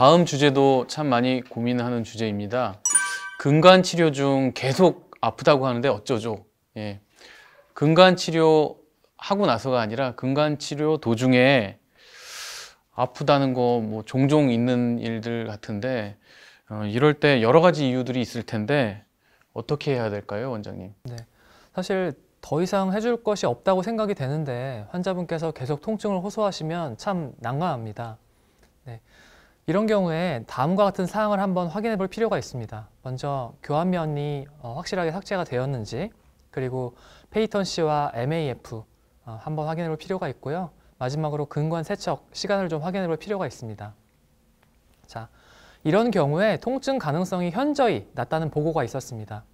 다음 주제도 참 많이 고민하는 주제입니다. 근간 치료 중 계속 아프다고 하는데 어쩌죠? 예. 근간 치료 하고 나서가 아니라 근간 치료 도중에 아프다는 거 뭐 종종 있는 일들 같은데 어, 이럴 때 여러 가지 이유들이 있을 텐데 어떻게 해야 될까요, 원장님? 네. 사실 더 이상 해줄 것이 없다고 생각이 되는데 환자분께서 계속 통증을 호소하시면 참 난감합니다. 이런 경우에 다음과 같은 사항을 한번 확인해 볼 필요가 있습니다. 먼저 교환면이 어, 확실하게 삭제가 되었는지 그리고 페이턴 C와 MAF 어, 한번 확인해 볼 필요가 있고요. 마지막으로 근관 세척 시간을 좀 확인해 볼 필요가 있습니다. 자, 이런 경우에 통증 가능성이 현저히 낮다는 보고가 있었습니다.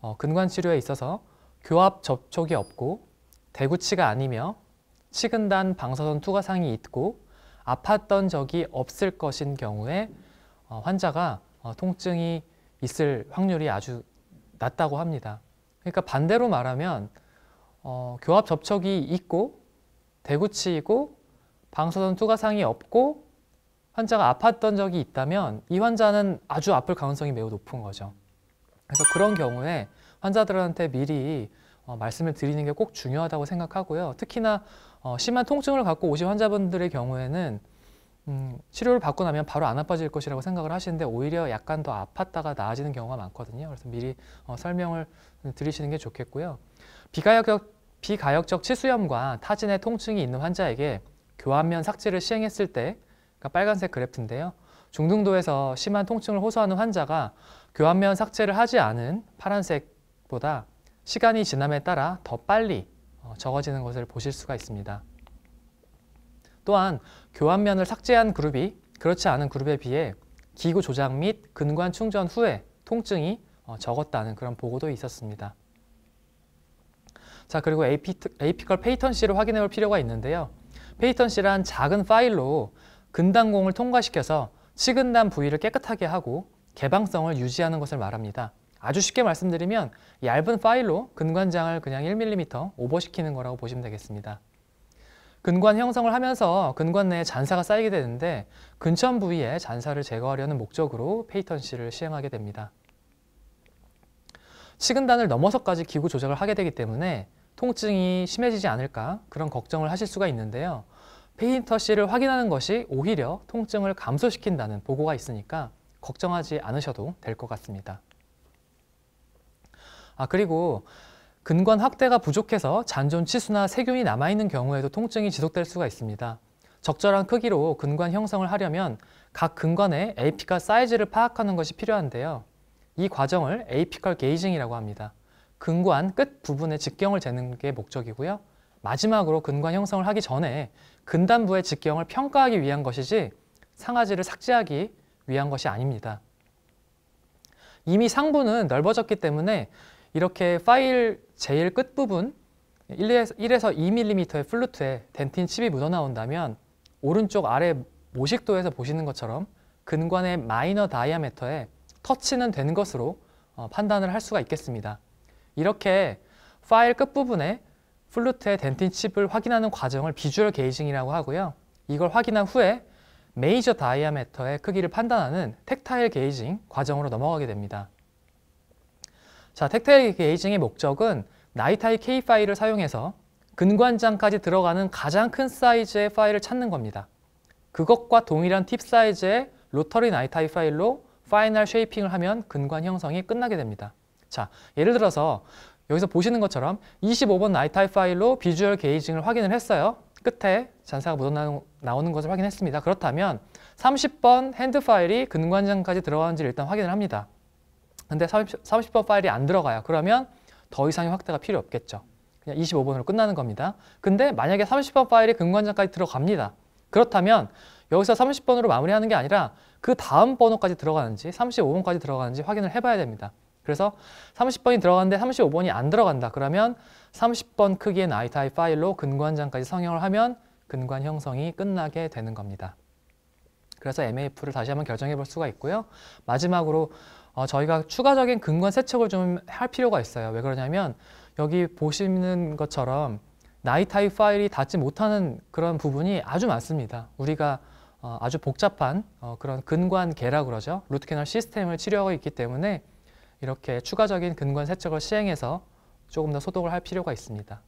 어, 근관 치료에 있어서 교합 접촉이 없고 대구치가 아니며 치근단 방사선 투과상이 있고 아팠던 적이 없을 것인 경우에 어, 환자가 어, 통증이 있을 확률이 아주 낮다고 합니다. 그러니까 반대로 말하면 어, 교합 접촉이 있고 대구치이고 방사선 투과상이 없고 환자가 아팠던 적이 있다면 이 환자는 아주 아플 가능성이 매우 높은 거죠. 그래서 그런 경우에 환자들한테 미리 어, 말씀을 드리는 게 꼭 중요하다고 생각하고요. 특히나 어, 심한 통증을 갖고 오신 환자분들의 경우에는 음, 치료를 받고 나면 바로 안 아파질 것이라고 생각을 하시는데 오히려 약간 더 아팠다가 나아지는 경우가 많거든요. 그래서 미리 어, 설명을 드리시는 게 좋겠고요. 비가역적, 비가역적 치수염과 타진의 통증이 있는 환자에게 교환면 삭제를 시행했을 때 그러니까 빨간색 그래프인데요. 중등도에서 심한 통증을 호소하는 환자가 교환면 삭제를 하지 않은 파란색보다 시간이 지남에 따라 더 빨리 어, 적어지는 것을 보실 수가 있습니다. 또한 교환면을 삭제한 그룹이 그렇지 않은 그룹에 비해 기구 조작 및 근관 충전 후에 통증이 어, 적었다는 그런 보고도 있었습니다. 자 그리고 AP, AP컬 페이턴시를 확인해 볼 필요가 있는데요. 페이턴시란 작은 파일로 근단공을 통과시켜서 치근단 부위를 깨끗하게 하고 개방성을 유지하는 것을 말합니다. 아주 쉽게 말씀드리면 얇은 파일로 근관장을 그냥 1mm 오버시키는 거라고 보시면 되겠습니다. 근관 형성을 하면서 근관 내에 잔사가 쌓이게 되는데 근천 부위에 잔사를 제거하려는 목적으로 페이턴시를 시행하게 됩니다. 치근단을 넘어서까지 기구 조작을 하게 되기 때문에 통증이 심해지지 않을까 그런 걱정을 하실 수가 있는데요. 페인터씨를 확인하는 것이 오히려 통증을 감소시킨다는 보고가 있으니까 걱정하지 않으셔도 될 것 같습니다. 아 그리고 근관 확대가 부족해서 잔존 치수나 세균이 남아있는 경우에도 통증이 지속될 수가 있습니다. 적절한 크기로 근관 형성을 하려면 각 근관의 AP칼 사이즈를 파악하는 것이 필요한데요. 이 과정을 AP칼 게이징이라고 합니다. 근관 끝 부분에 직경을 재는 게 목적이고요. 마지막으로 근관 형성을 하기 전에 근단부의 직경을 평가하기 위한 것이지 상아지를 삭제하기 위한 것이 아닙니다. 이미 상부는 넓어졌기 때문에 이렇게 파일 제일 끝부분 1에서, 1에서 2mm의 플루트에 덴틴 칩이 묻어나온다면 오른쪽 아래 모식도에서 보시는 것처럼 근관의 마이너 다이아메터에 터치는 된 것으로 어, 판단을 할 수가 있겠습니다. 이렇게 파일 끝부분에 플루트의 덴틴 칩을 확인하는 과정을 비주얼 게이징이라고 하고요. 이걸 확인한 후에 메이저 다이아메터의 크기를 판단하는 텍타일 게이징 과정으로 넘어가게 됩니다. 자, 택타일 게이징의 목적은 나이타이 K 파일을 사용해서 근관장까지 들어가는 가장 큰 사이즈의 파일을 찾는 겁니다. 그것과 동일한 팁 사이즈의 로터리 나이타이 파일로 파이널 쉐이핑을 하면 근관 형성이 끝나게 됩니다. 자, 예를 들어서 여기서 보시는 것처럼 25번 나이타이 파일로 비주얼 게이징을 확인을 했어요. 끝에 잔사가 묻어나오는 것을 확인했습니다. 그렇다면 30번 핸드 파일이 근관장까지 들어가는지를 일단 확인을 합니다. 근데 30, 30번 파일이 안 들어가요. 그러면 더 이상의 확대가 필요 없겠죠. 그냥 25번으로 끝나는 겁니다. 근데 만약에 30번 파일이 근관장까지 들어갑니다. 그렇다면 여기서 30번으로 마무리하는 게 아니라 그 다음 번호까지 들어가는지 35번까지 들어가는지 확인을 해봐야 됩니다. 그래서 30번이 들어갔는데 35번이 안 들어간다. 그러면 30번 크기의 나이타이 파일로 근관장까지 성형을 하면 근관 형성이 끝나게 되는 겁니다. 그래서 MAF를 다시 한번 결정해 볼 수가 있고요. 마지막으로 어, 저희가 추가적인 근관 세척을 좀 할 필요가 있어요. 왜 그러냐면 여기 보시는 것처럼 나이타이 파일이 닿지 못하는 그런 부분이 아주 많습니다. 우리가 어, 아주 복잡한 어, 그런 근관계라 고 그러죠. 루트캐널 시스템을 치료하고 있기 때문에 이렇게 추가적인 근관 세척을 시행해서 조금 더 소독을 할 필요가 있습니다.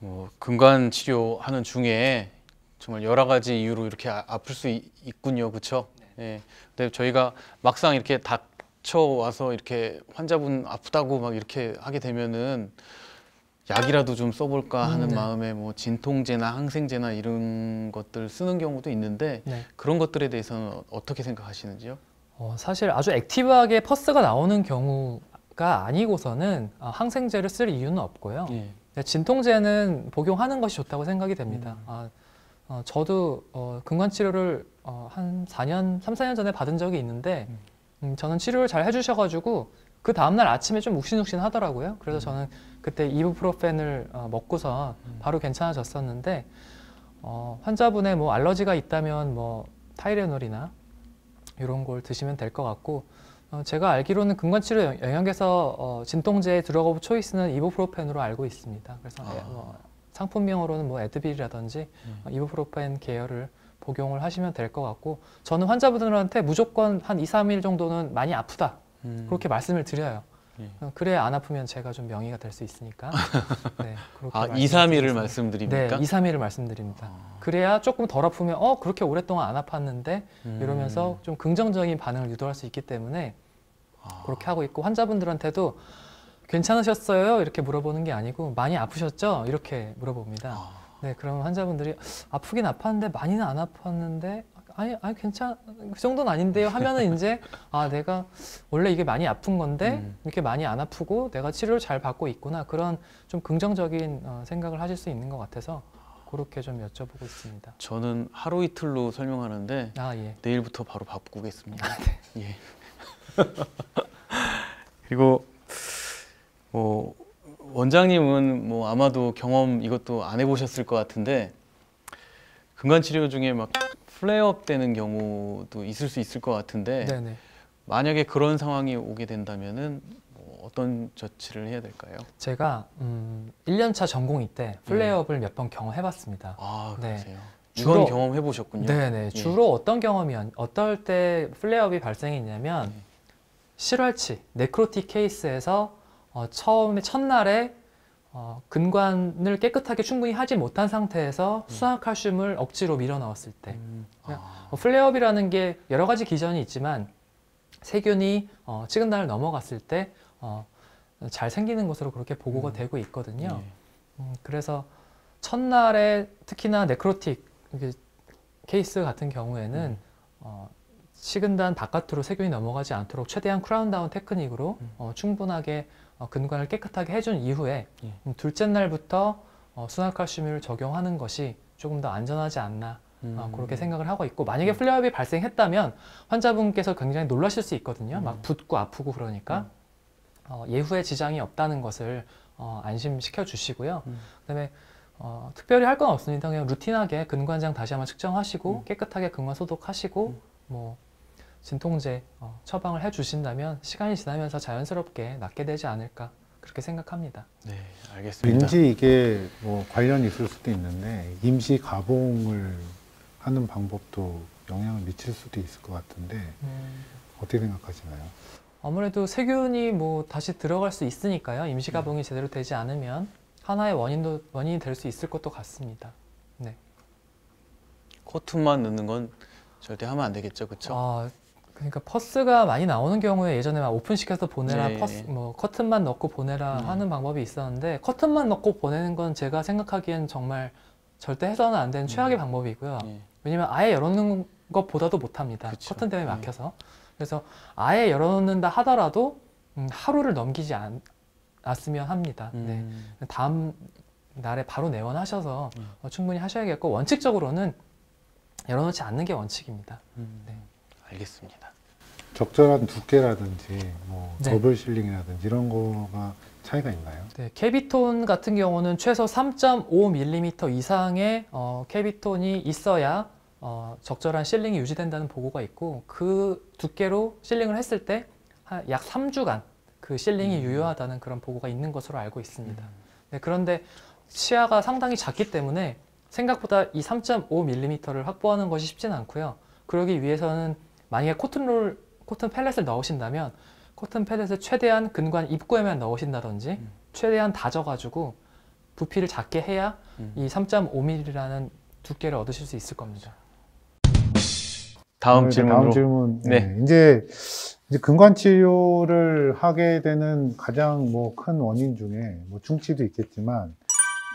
뭐 근관 치료하는 중에 정말 여러 가지 이유로 이렇게 아, 플수 있, 군요 그렇죠? 네. 예. 근데 저희가 막상 이렇게 다 닥쳐 와서 이렇게 환자분 아프다고 막 이렇게 하게 되면은 약이라도 좀 써볼까 하는 음, 네. 마음에 뭐 진통제나 항생제나 이런 것들 쓰는 경우도 있는데 네. 그런 것들에 대해서는 어떻게 생각하시는지요? 어, 사실 아주 액티브하게 퍼스가 나오는 경우가 아니고서는 아, 항생제를 쓸 이유는 없고요. 예. 네, 진통제는 복용하는 것이 좋다고 생각이 됩니다. 음. 아, 어, 저도 어, 근관 치료를 어, 한 4년, 3, 4년 전에 받은 적이 있는데 음. 음, 저는 치료를 잘 해주셔가지고 그 다음날 아침에 좀 욱신욱신 하더라고요. 그래서 음. 저는 그때 이부프로펜을 어, 먹고서 음. 바로 괜찮아졌었는데 어, 환자분의 뭐 알러지가 있다면 뭐 타이레놀이나 이런 걸 드시면 될 것 같고 어, 제가 알기로는 근관치료 영역에서 어, 진통제에 들어가고 초이스는 이부프로펜으로 알고 있습니다. 그래서 아. 뭐, 상품명으로는 뭐 에드빌이라든지 음. 어, 이부프로펜 계열을 복용을 하시면 될 것 같고 저는 환자분들한테 무조건 한 2, 3일 정도는 많이 아프다 음. 그렇게 말씀을 드려요. 예. 어, 그래야 안 아프면 제가 좀 명의가 될 수 있으니까. 네, 그렇게 아, 2, 3일을 말씀드립니까? 네, 2, 3일을 말씀드립니다. 아. 그래야 조금 덜 아프면 어 그렇게 오랫동안 안 아팠는데 음. 이러면서 좀 긍정적인 반응을 유도할 수 있기 때문에 아. 그렇게 하고 있고 환자분들한테도 괜찮으셨어요? 이렇게 물어보는 게 아니고 많이 아프셨죠? 이렇게 물어봅니다. 아. 네, 그러면 환자분들이 아프긴 아팠는데 많이는 안 아팠는데 아니, 아니 괜찮, 그 정도는 아닌데요 하면은 이제 아 내가 원래 이게 많이 아픈 건데 음. 이렇게 많이 안 아프고 내가 치료를 잘 받고 있구나 그런 좀 긍정적인 어, 생각을 하실 수 있는 것 같아서 그렇게 좀 여쭤보고 있습니다. 저는 하루 이틀로 설명하는데 아, 예. 내일부터 바로 바꾸겠습니다. 아, 네. 예. 그리고 뭐 원장님은 뭐 아마도 경험 이것도 안 해보셨을 것 같은데 근간 치료 중에 막 플레어업 되는 경우도 있을 수 있을 것 같은데 네네. 만약에 그런 상황이 오게 된다면은 뭐 어떤 조치를 해야 될까요? 제가 음, 1년차 전공이 때 플레어업을 네. 몇번 경험해봤습니다. 아 네. 그러세요? 네. 주로 경험해 보셨군요. 네네. 예. 주로 네. 어떤 경험이 어떨 때 플레어업이 발생했냐면 네. 실활치 네크로틱 케이스에서 어, 처음에 첫날에 어, 근관을 깨끗하게 충분히 하지 못한 상태에서 음. 수학칼슘을 억지로 밀어 넣었을 때 음. 그러니까 아. 어, 플레어업이라는 게 여러 가지 기전이 있지만 세균이 어, 치은단을 넘어갔을 때 어, 잘 생기는 것으로 그렇게 보고가 음. 되고 있거든요. 네. 음, 그래서 첫날에 특히나 네크로틱 케이스 같은 경우에는 음. 어, 식은단 바깥으로 세균이 넘어가지 않도록 최대한 크라운다운 테크닉으로 음. 어, 충분하게 어, 근관을 깨끗하게 해준 이후에 예. 음, 둘째 날부터 어, 수나칼슘을 적용하는 것이 조금 더 안전하지 않나 어, 음. 그렇게 생각을 하고 있고 만약에 플레어업이 발생했다면 환자분께서 굉장히 놀라실 수 있거든요. 음. 막 붓고 아프고 그러니까 음. 어, 예후에 지장이 없다는 것을 어, 안심시켜 주시고요. 음. 그다음에 어, 특별히 할 건 없습니다. 그냥 루틴하게 근관장 다시 한번 측정하시고 음. 깨끗하게 근관 소독하시고 뭐 진통제 어, 처방을 해주신다면 시간이 지나면서 자연스럽게 낫게 되지 않을까 그렇게 생각합니다. 네, 알겠습니다. 왠지 이게 뭐 관련이 있을 수도 있는데 임시 가봉을 하는 방법도 영향을 미칠 수도 있을 것 같은데 음. 어떻게 생각하시나요? 아무래도 세균이 뭐 다시 들어갈 수 있으니까요. 임시 네. 가봉이 네. 제대로 되지 않으면 하나의 원인도 원인이 될 수 있을 것도 같습니다. 네. 코트만 넣는 건 절대 하면 안 되겠죠, 그렇죠? 아, 그러니까 퍼스가 많이 나오는 경우에 예전에 막 오픈시켜서 보내라 네. 퍼스 뭐 커튼만 넣고 보내라 음. 하는 방법이 있었는데 커튼만 넣고 보내는 건 제가 생각하기엔 정말 절대 해서는 안 되는 음. 최악의 방법이고요. 네. 왜냐면 아예 열어놓는 것보다도 못합니다. 그쵸. 커튼 때문에 예. 막혀서. 네. 그래서 아예 열어놓는다 하더라도 음, 하루를 넘기지 않, 았으면 합니다. 음. 네. 다음 날에 바로 내원하셔서 음. 어, 충분히 하셔야겠고 원칙적으로는 열어놓지 않는 게 원칙입니다. 네. 알겠습니다. 적절한 두께라든지 뭐 네. 더블 실링이라든지 이런 거가 차이가 있나요? 네, 캐비톤 같은 경우는 최소 3.5mm 이상의 어, 캐비톤이 있어야 어, 적절한 실링이 유지된다는 보고가 있고 그 두께로 실링을 했을 때 약 3주간 그 실링이 음. 유효하다는 그런 보고가 있는 것으로 알고 있습니다. 음. 네, 그런데 시야가 상당히 작기 때문에 생각보다 이 3.5mm를 확보하는 것이 쉽진 않고요. 그러기 위해서는 만약에 코튼롤, 코튼 펠렛을 넣으신다면 코튼 펠렛을 최대한 근관 입구에만 넣으신다든지 음. 최대한 다져가지고 부피를 작게 해야 음. 이 3.5mm라는 두께를 얻으실 수 있을 겁니다. 다음 네, 질문 다음 질문. 네. 네. 이제, 이제 근관 치료를 하게 되는 가장 뭐 큰 원인 중에 뭐 중치도 있겠지만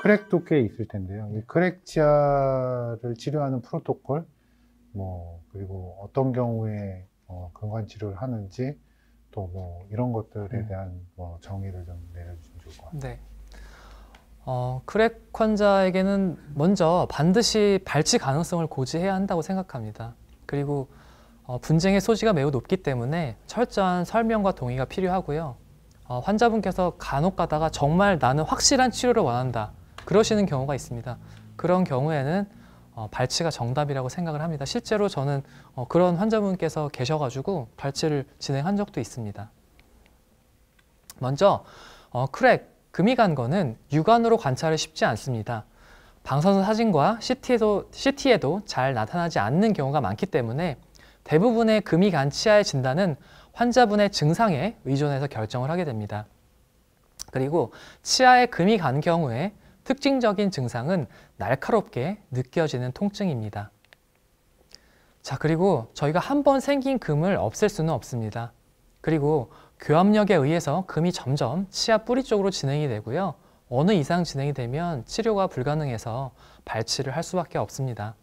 크랙도 꽤 있을 텐데요. 이 크랙 치아를 치료하는 프로토콜 뭐 그리고 어떤 경우에 어, 근관 치료를 하는지 또 뭐 이런 것들에 음. 대한 뭐 정의를 좀 내려주시면 좋을 것 같아요. 네. 어, 크랙 환자에게는 먼저 반드시 발치 가능성을 고지해야 한다고 생각합니다. 그리고 어, 분쟁의 소지가 매우 높기 때문에 철저한 설명과 동의가 필요하고요. 어, 환자분께서 간혹 가다가 정말 나는 확실한 치료를 원한다. 그러시는 경우가 있습니다. 그런 경우에는 어, 발치가 정답이라고 생각을 합니다. 실제로 저는 어, 그런 환자분께서 계셔가지고 발치를 진행한 적도 있습니다. 먼저 어, 크랙, 금이 간 거는 육안으로 관찰이 쉽지 않습니다. 방사선 사진과 CT에도, CT에도 잘 나타나지 않는 경우가 많기 때문에 대부분의 금이 간 치아의 진단은 환자분의 증상에 의존해서 결정을 하게 됩니다. 그리고 치아에 금이 간 경우에 특징적인 증상은 날카롭게 느껴지는 통증입니다. 자, 그리고 저희가 한번 생긴 금을 없앨 수는 없습니다. 그리고 교압력에 의해서 금이 점점 치아 뿌리 쪽으로 진행이 되고요. 어느 이상 진행이 되면 치료가 불가능해서 발치를 할 수밖에 없습니다.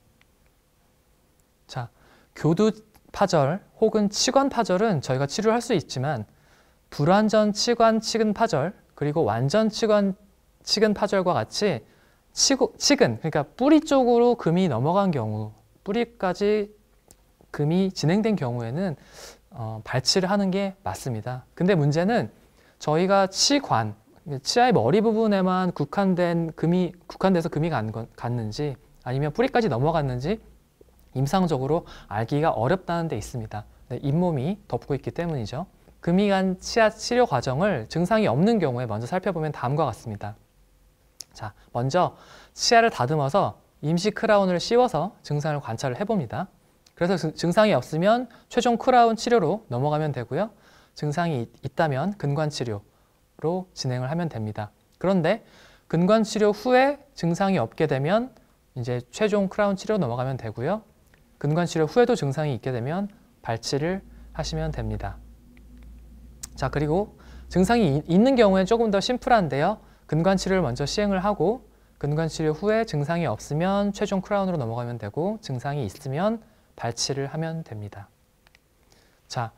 자, 교두 파절 혹은 치관 파절은 저희가 치료할 수 있지만 불완전 치관 치근 파절 그리고 완전 치관 치근 파절과 같이 치고, 치근, 그러니까 뿌리 쪽으로 금이 넘어간 경우, 뿌리까지 금이 진행된 경우에는 어, 발치를 하는 게 맞습니다. 근데 문제는 저희가 치관, 치아의 머리 부분에만 국한된 금이, 국한돼서 금이 간, 갔는지 아니면 뿌리까지 넘어갔는지 임상적으로 알기가 어렵다는 데 있습니다. 네, 잇몸이 덮고 있기 때문이죠. 금이 간 치아 치료 과정을 증상이 없는 경우에 먼저 살펴보면 다음과 같습니다. 자, 먼저 치아를 다듬어서 임시 크라운을 씌워서 증상을 관찰을 해봅니다. 그래서 증상이 없으면 최종 크라운 치료로 넘어가면 되고요. 증상이 있다면 근관 치료로 진행을 하면 됩니다. 그런데 근관 치료 후에 증상이 없게 되면 이제 최종 크라운 치료로 넘어가면 되고요. 근관 치료 후에도 증상이 있게 되면 발치를 하시면 됩니다. 자, 그리고 증상이 있는 경우에 조금 더 심플한데요. 근관 치료를 먼저 시행을 하고 근관 치료 후에 증상이 없으면 최종 크라운으로 넘어가면 되고 증상이 있으면 발치를 하면 됩니다. 자,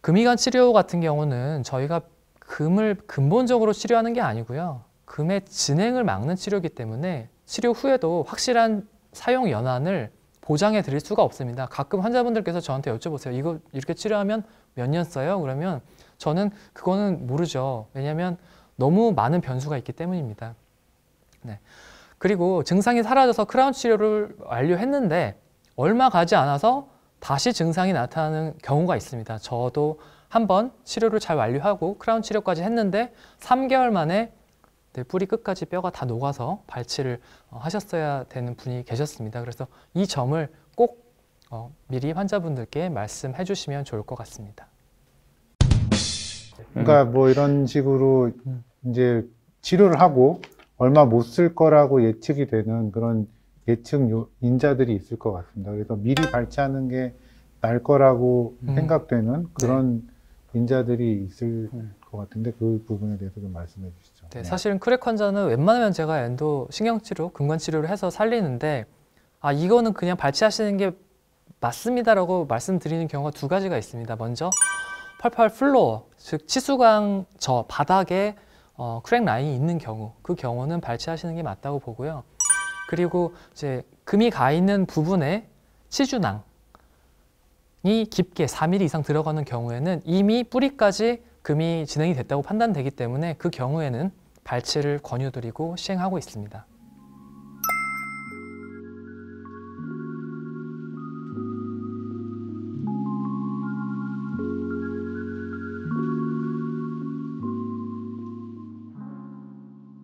금이관 치료 같은 경우는 저희가 금을 근본적으로 치료하는 게 아니고요. 금의 진행을 막는 치료이기 때문에 치료 후에도 확실한 사용 연한을 보장해 드릴 수가 없습니다. 가끔 환자분들께서 저한테 여쭤보세요. 이거 이렇게 치료하면 몇 년 써요? 그러면 저는 그거는 모르죠. 왜냐하면 너무 많은 변수가 있기 때문입니다. 네. 그리고 증상이 사라져서 크라운 치료를 완료했는데 얼마 가지 않아서 다시 증상이 나타나는 경우가 있습니다. 저도 한번 치료를 잘 완료하고 크라운 치료까지 했는데 3개월 만에 네, 뿌리 끝까지 뼈가 다 녹아서 발치를 어, 하셨어야 되는 분이 계셨습니다. 그래서 이 점을 꼭 어, 미리 환자분들께 말씀해 주시면 좋을 것 같습니다. 그러니까 뭐 이런 식으로 음. 이제 치료를 하고 얼마 못 쓸 거라고 예측이 되는 그런 예측 인자들이 있을 것 같습니다. 그래서 미리 발치하는 게 나을 거라고 음. 생각되는 네. 그런 네. 인자들이 있을 음. 것 같은데 그 부분에 대해서 좀 말씀해 주시죠. 네, 네. 사실은 크랙 환자는 웬만하면 제가 엔도 신경치료, 근관치료를 해서 살리는데 아 이거는 그냥 발치하시는 게 맞습니다라고 말씀드리는 경우가 두 가지가 있습니다. 먼저 펄펄 플로어, 즉 치수강 저 바닥에 어, 크랙 라인이 있는 경우 그 경우는 발치하시는 게 맞다고 보고요. 그리고 이제 금이 가 있는 부분에 치주낭이 깊게 4mm 이상 들어가는 경우에는 이미 뿌리까지 금이 진행이 됐다고 판단되기 때문에 그 경우에는 발치를 권유드리고 시행하고 있습니다.